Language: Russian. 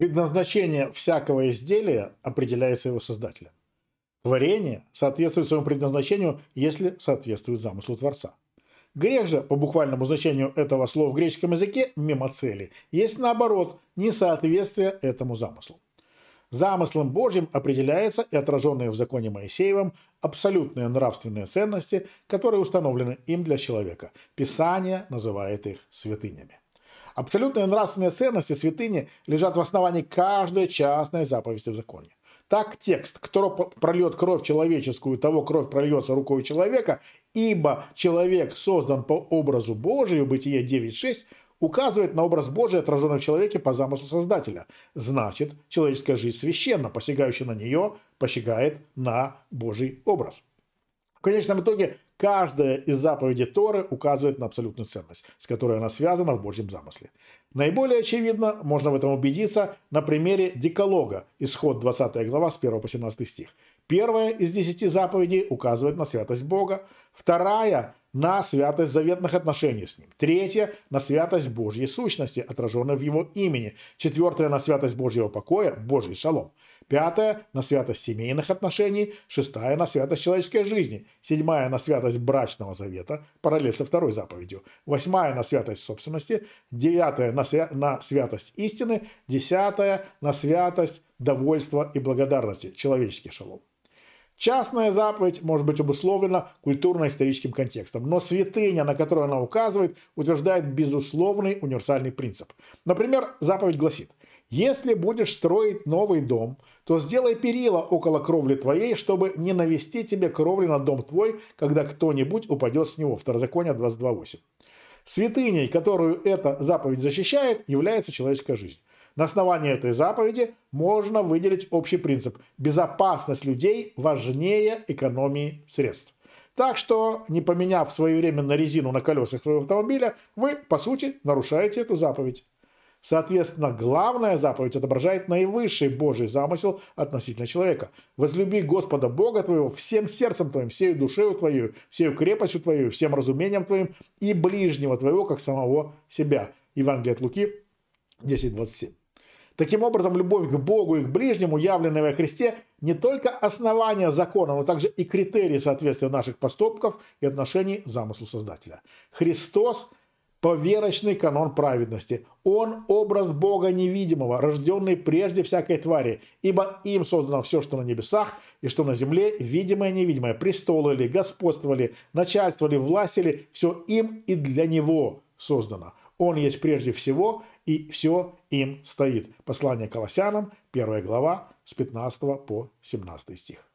Предназначение всякого изделия определяется его создателем. Творение соответствует своему предназначению, если соответствует замыслу Творца. Грех же, по буквальному значению этого слова в греческом языке, мимо цели, есть наоборот, несоответствие этому замыслу. Замыслом Божьим определяется и отраженные в законе Моисеевом абсолютные нравственные ценности, которые установлены им для человека. Писание называет их святынями. Абсолютные нравственные ценности святыни лежат в основании каждой частной заповеди в законе. Так текст, кто прольет кровь человеческую, того кровь прольется рукой человека, ибо человек создан по образу Божию, Бытие 9.6, указывает на образ Божий, отраженный в человеке по замыслу Создателя. Значит, человеческая жизнь священна, посягающая на нее, посягает на Божий образ. В конечном итоге Каждая из заповедей Торы указывает на абсолютную ценность, с которой она связана в Божьем замысле. Наиболее очевидно, можно в этом убедиться на примере Деколога, исход 20 глава с 1 по 17 стих. Первая из десяти заповедей указывает на святость Бога, вторая на святость заветных отношений с Ним. Третье – на святость Божьей сущности, отраженной в Его имени. Четвертое – на святость Божьего покоя, Божий шалом. Пятое – на святость семейных отношений. Шестая – на святость человеческой жизни. Седьмая – на святость брачного завета, параллель со второй заповедью. Восьмая – на святость собственности. Девятая – на, свя на святость истины. Десятая – на святость довольства и благодарности, человеческий шалом. Частная заповедь может быть обусловлена культурно-историческим контекстом, но святыня, на которую она указывает, утверждает безусловный универсальный принцип. Например, заповедь гласит «Если будешь строить новый дом, то сделай перила около кровли твоей, чтобы не навести тебе кровли на дом твой, когда кто-нибудь упадет с него». Второзаконие 22.8. Святыней, которую эта заповедь защищает, является человеческая жизнь. На основании этой заповеди можно выделить общий принцип – безопасность людей важнее экономии средств. Так что, не поменяв своевременно резину на колесах своего автомобиля, вы, по сути, нарушаете эту заповедь. Соответственно, главная заповедь отображает наивысший Божий замысел относительно человека. «Возлюби Господа Бога твоего всем сердцем твоим, всею душею твою, всею крепостью твою, всем разумением твоим и ближнего твоего, как самого себя». Евангелие от Луки 10.27. Таким образом, любовь к Богу и к ближнему, явленная во Христе, не только основание закона, но также и критерии соответствия наших поступков и отношений замыслу Создателя. Христос – поверочный канон праведности. Он – образ Бога невидимого, рожденный прежде всякой твари, ибо им создано все, что на небесах и что на земле, видимое и невидимое, престолы ли, господство ли, начальство ли, власть ли, все им и для него создано. Он есть прежде всего, и все им стоит. Послание Колоссянам, 1 глава, с 15 по 17 стих.